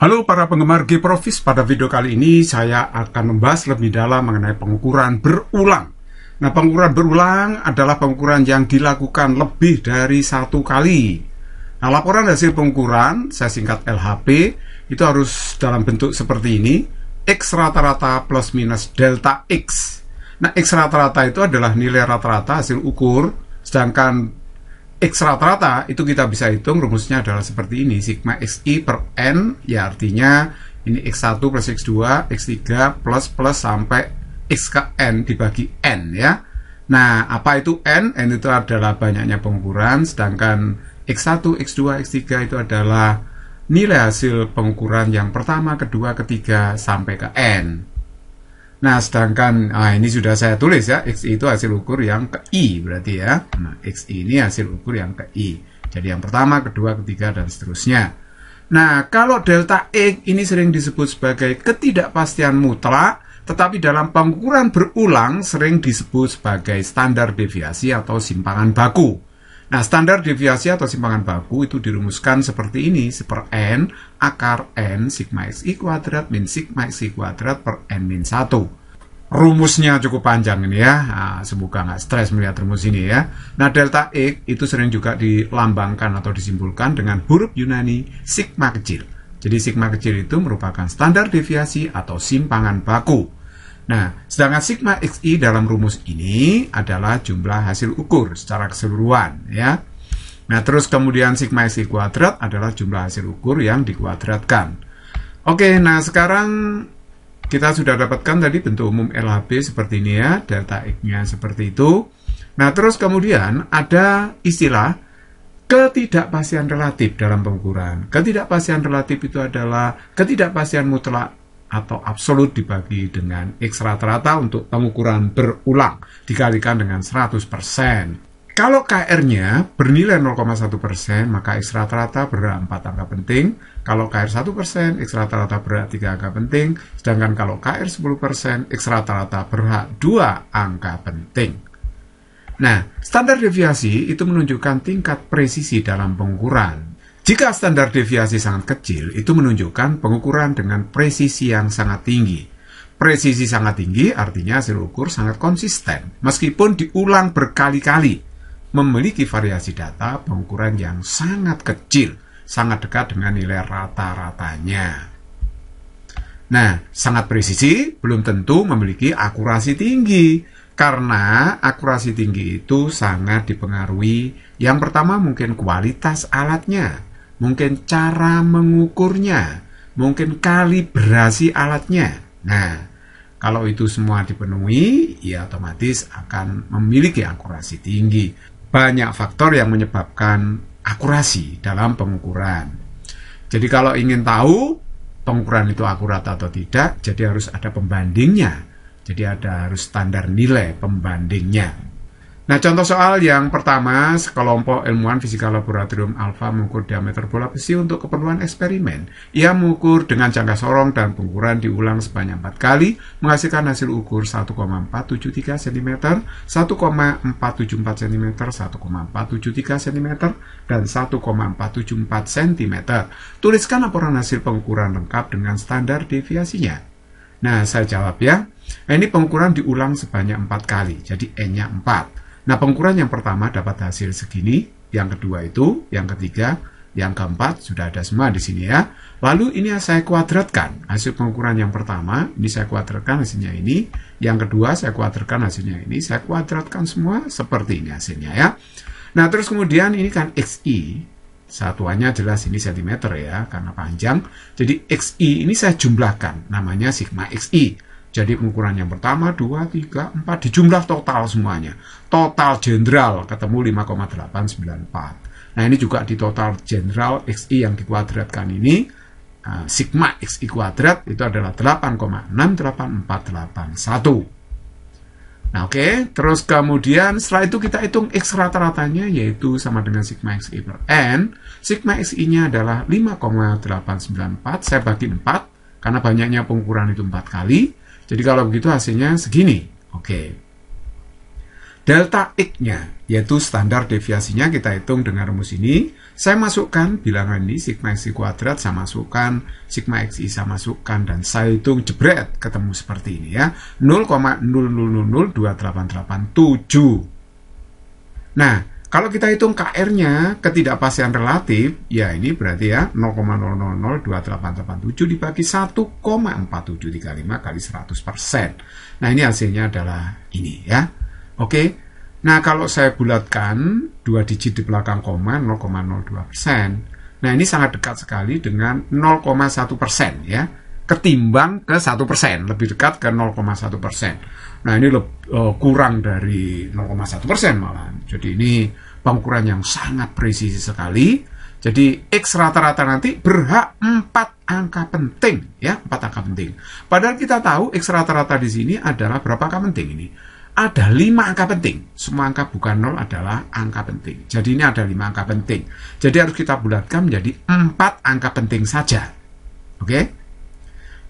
Halo para penggemar Geprofis, pada video kali ini saya akan membahas lebih dalam mengenai pengukuran berulang. Nah, pengukuran berulang adalah pengukuran yang dilakukan lebih dari satu kali. Nah, laporan hasil pengukuran, saya singkat LHP, itu harus dalam bentuk seperti ini, X rata-rata plus minus delta X. Nah, X rata-rata itu adalah nilai rata-rata hasil ukur, sedangkan X rata-rata itu kita bisa hitung rumusnya adalah seperti ini sigma xi per n ya artinya ini x1 plus x2 x3 plus plus sampai x ke n dibagi n ya nah apa itu n n itu adalah banyaknya pengukuran sedangkan x1 x2 x3 itu adalah nilai hasil pengukuran yang pertama kedua ketiga sampai ke n Nah, sedangkan ah, ini sudah saya tulis ya, x itu hasil ukur yang ke I berarti ya. Nah, x ini hasil ukur yang ke I. Jadi yang pertama, kedua, ketiga, dan seterusnya. Nah, kalau delta X e ini sering disebut sebagai ketidakpastian mutlak, tetapi dalam pengukuran berulang sering disebut sebagai standar deviasi atau simpangan baku. Nah, standar deviasi atau simpangan baku itu dirumuskan seperti ini, seper n akar n sigma xi kuadrat min sigma xi kuadrat per n min 1 rumusnya cukup panjang ini ya. Nah, semoga nggak stres melihat rumus ini ya. Nah, delta X itu sering juga dilambangkan atau disimpulkan dengan huruf Yunani sigma kecil. Jadi sigma kecil itu merupakan standar deviasi atau simpangan baku. Nah, sedangkan sigma xi dalam rumus ini adalah jumlah hasil ukur secara keseluruhan ya. Nah, terus kemudian sigma xi kuadrat adalah jumlah hasil ukur yang dikuadratkan. Oke, nah sekarang kita sudah dapatkan tadi bentuk umum LHB seperti ini ya, delta X-nya seperti itu. Nah, terus kemudian ada istilah ketidakpastian relatif dalam pengukuran. Ketidakpastian relatif itu adalah ketidakpastian mutlak atau absolut dibagi dengan X rata-rata untuk pengukuran berulang dikalikan dengan 100%. Kalau KR-nya bernilai 0,1%, maka X rata-rata berat 4 angka penting. Kalau KR 1%, X rata-rata berhak 3 angka penting. Sedangkan kalau KR 10%, X rata-rata berhak 2 angka penting. Nah, standar deviasi itu menunjukkan tingkat presisi dalam pengukuran. Jika standar deviasi sangat kecil, itu menunjukkan pengukuran dengan presisi yang sangat tinggi. Presisi sangat tinggi artinya hasil ukur sangat konsisten, meskipun diulang berkali-kali. Memiliki variasi data pengukuran yang sangat kecil, sangat dekat dengan nilai rata-ratanya. Nah, sangat presisi belum tentu memiliki akurasi tinggi, karena akurasi tinggi itu sangat dipengaruhi yang pertama mungkin kualitas alatnya, mungkin cara mengukurnya, mungkin kalibrasi alatnya. Nah, kalau itu semua dipenuhi, ya otomatis akan memiliki akurasi tinggi. Banyak faktor yang menyebabkan akurasi dalam pengukuran. Jadi kalau ingin tahu pengukuran itu akurat atau tidak, jadi harus ada pembandingnya. Jadi ada harus standar nilai pembandingnya. Nah, contoh soal yang pertama, sekelompok ilmuwan fisika laboratorium alfa mengukur diameter bola besi untuk keperluan eksperimen. Ia mengukur dengan jangka sorong dan pengukuran diulang sebanyak 4 kali, menghasilkan hasil ukur 1,473 cm, 1,474 cm, 1,473 cm, dan 1,474 cm. Tuliskan laporan hasil pengukuran lengkap dengan standar deviasinya. Nah, saya jawab ya. ini pengukuran diulang sebanyak 4 kali, jadi N-nya 4. Nah, pengukuran yang pertama dapat hasil segini, yang kedua itu, yang ketiga, yang keempat sudah ada semua di sini ya. Lalu ini saya kuadratkan hasil pengukuran yang pertama, ini saya kuadratkan hasilnya ini, yang kedua saya kuadratkan hasilnya ini, saya kuadratkan semua seperti ini hasilnya ya. Nah, terus kemudian ini kan XI satuannya jelas ini sentimeter ya karena panjang. Jadi XI ini saya jumlahkan namanya sigma XI. Jadi pengukuran yang pertama, 2, 3, 4 dijumlah total semuanya. Total jenderal ketemu 5,894. Nah ini juga di total jenderal XI yang dikuadratkan ini uh, sigma XI kuadrat itu adalah 8,68481. Nah oke, okay. terus kemudian setelah itu kita hitung X rata-ratanya yaitu sama dengan sigma XI per N. Sigma XI-nya adalah 5,894, saya bagi 4 karena banyaknya pengukuran itu 4 kali. Jadi kalau begitu hasilnya segini. Oke. Delta X-nya, yaitu standar deviasinya kita hitung dengan rumus ini. Saya masukkan bilangan ini, sigma x kuadrat, saya masukkan, sigma xi saya masukkan, dan saya hitung jebret, ketemu seperti ini ya. 0,0002887. Nah, kalau kita hitung KR-nya, ketidakpastian relatif, ya ini berarti ya 0,000287 dibagi 1,4735 kali 100%. Nah ini hasilnya adalah ini ya. Oke, nah kalau saya bulatkan dua digit di belakang koma 0,02%. Nah ini sangat dekat sekali dengan 0,1% persen, ya ketimbang ke satu persen lebih dekat ke 0,1 persen nah ini lebih, eh, uh, kurang dari 0,1 persen malah jadi ini pengukuran yang sangat presisi sekali jadi X rata-rata nanti berhak 4 angka penting ya 4 angka penting padahal kita tahu X rata-rata di sini adalah berapa angka penting ini ada lima angka penting. Semua angka bukan nol adalah angka penting. Jadi ini ada lima angka penting. Jadi harus kita bulatkan menjadi empat angka penting saja. Oke? Okay?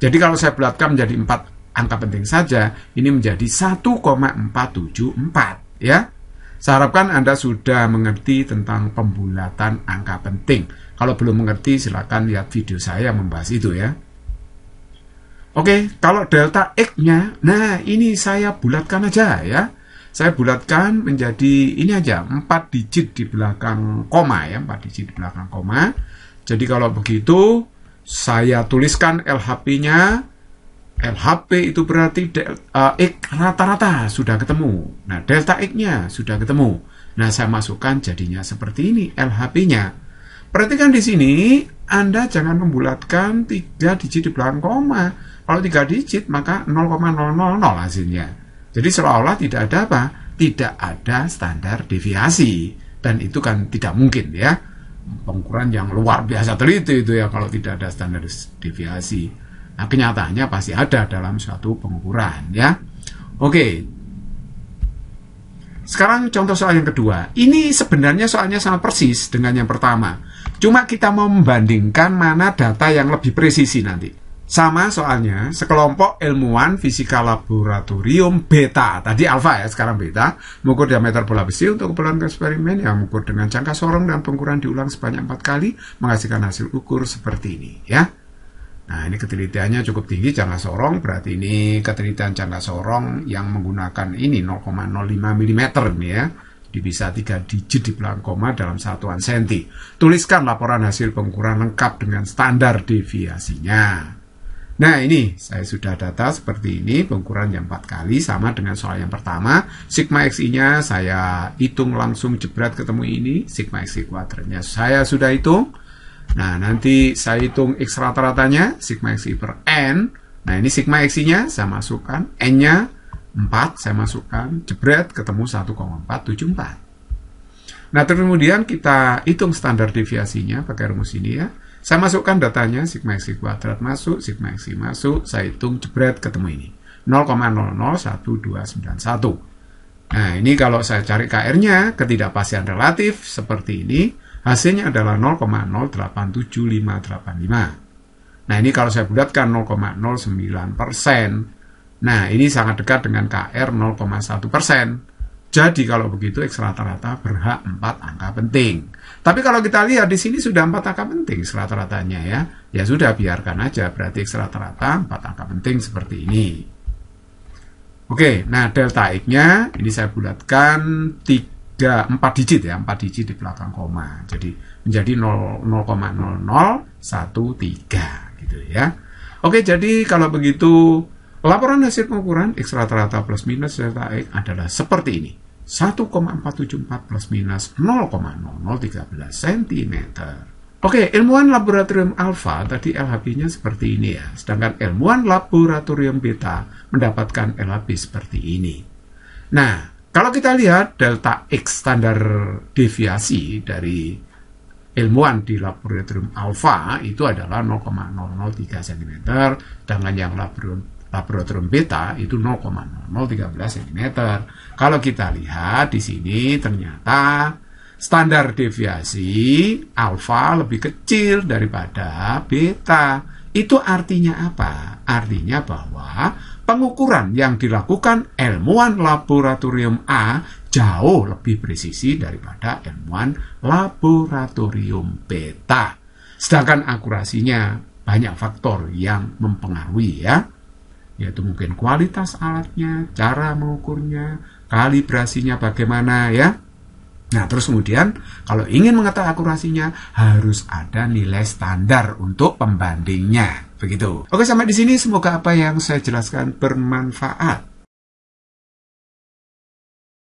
Jadi kalau saya bulatkan menjadi 4 angka penting saja, ini menjadi 1,474 ya. Saya harapkan Anda sudah mengerti tentang pembulatan angka penting. Kalau belum mengerti, silakan lihat video saya yang membahas itu ya. Oke, kalau delta X-nya, nah ini saya bulatkan aja ya. Saya bulatkan menjadi ini aja, 4 digit di belakang koma ya, 4 digit di belakang koma. Jadi kalau begitu, saya tuliskan LHP-nya. LHP itu berarti delta uh, eh, X rata-rata sudah ketemu. Nah, delta X-nya sudah ketemu. Nah, saya masukkan jadinya seperti ini LHP-nya. Perhatikan di sini, Anda jangan membulatkan 3 digit di belakang koma. Kalau 3 digit, maka 0,000 hasilnya. Jadi seolah-olah tidak ada apa? Tidak ada standar deviasi. Dan itu kan tidak mungkin ya pengukuran yang luar biasa teliti itu ya kalau tidak ada standar deviasi. Nah, kenyataannya pasti ada dalam suatu pengukuran ya. Oke. Sekarang contoh soal yang kedua. Ini sebenarnya soalnya sangat persis dengan yang pertama. Cuma kita mau membandingkan mana data yang lebih presisi nanti. Sama soalnya, sekelompok ilmuwan fisika laboratorium beta, tadi alfa ya, sekarang beta, mengukur diameter bola besi untuk keperluan eksperimen yang mengukur dengan jangka sorong dan pengukuran diulang sebanyak empat kali, menghasilkan hasil ukur seperti ini, ya. Nah, ini ketelitiannya cukup tinggi jangka sorong, berarti ini ketelitian jangka sorong yang menggunakan ini 0,05 mm nih ya. bisa 3 digit di belakang koma dalam satuan senti. Tuliskan laporan hasil pengukuran lengkap dengan standar deviasinya. Nah ini saya sudah data seperti ini pengukuran pengukurannya 4 kali sama dengan soal yang pertama. Sigma xi nya saya hitung langsung jebret ketemu ini. Sigma xi kuadratnya saya sudah hitung. Nah nanti saya hitung x rata-ratanya sigma xi per n. Nah ini sigma xi nya saya masukkan n nya 4 saya masukkan jebret ketemu 1,474. Nah terus kemudian kita hitung standar deviasinya pakai rumus ini ya. Saya masukkan datanya, sigma x kuadrat masuk, sigma x masuk, saya hitung jebret ketemu ini. 0,001291. Nah, ini kalau saya cari KR-nya, ketidakpastian relatif seperti ini, hasilnya adalah 0,087585. Nah, ini kalau saya bulatkan 0,09 persen. Nah, ini sangat dekat dengan KR 0,1 persen. Jadi, kalau begitu X rata-rata berhak 4 angka penting. Tapi kalau kita lihat di sini sudah empat angka penting rata-ratanya ya. Ya sudah biarkan aja berarti rata-rata empat angka penting seperti ini. Oke, nah delta x-nya ini saya bulatkan 3 4 digit ya, 4 digit di belakang koma. Jadi menjadi 0,0013 gitu ya. Oke, jadi kalau begitu laporan hasil pengukuran x rata-rata plus minus delta x adalah seperti ini. 1,474 plus minus 0,0013 cm. Oke, ilmuwan laboratorium alfa tadi LHB-nya seperti ini ya, sedangkan ilmuwan laboratorium beta mendapatkan LHB seperti ini. Nah, kalau kita lihat delta X standar deviasi dari ilmuwan di laboratorium alfa itu adalah 0,003 cm, sedangkan yang laboratorium Laboratorium beta itu 0,0013 cm. Kalau kita lihat di sini ternyata standar deviasi alfa lebih kecil daripada beta. Itu artinya apa? Artinya bahwa pengukuran yang dilakukan ilmuwan laboratorium A jauh lebih presisi daripada ilmuwan laboratorium beta. Sedangkan akurasinya banyak faktor yang mempengaruhi ya yaitu mungkin kualitas alatnya, cara mengukurnya, kalibrasinya bagaimana ya. Nah, terus kemudian kalau ingin mengetahui akurasinya harus ada nilai standar untuk pembandingnya. Begitu. Oke, sampai di sini semoga apa yang saya jelaskan bermanfaat.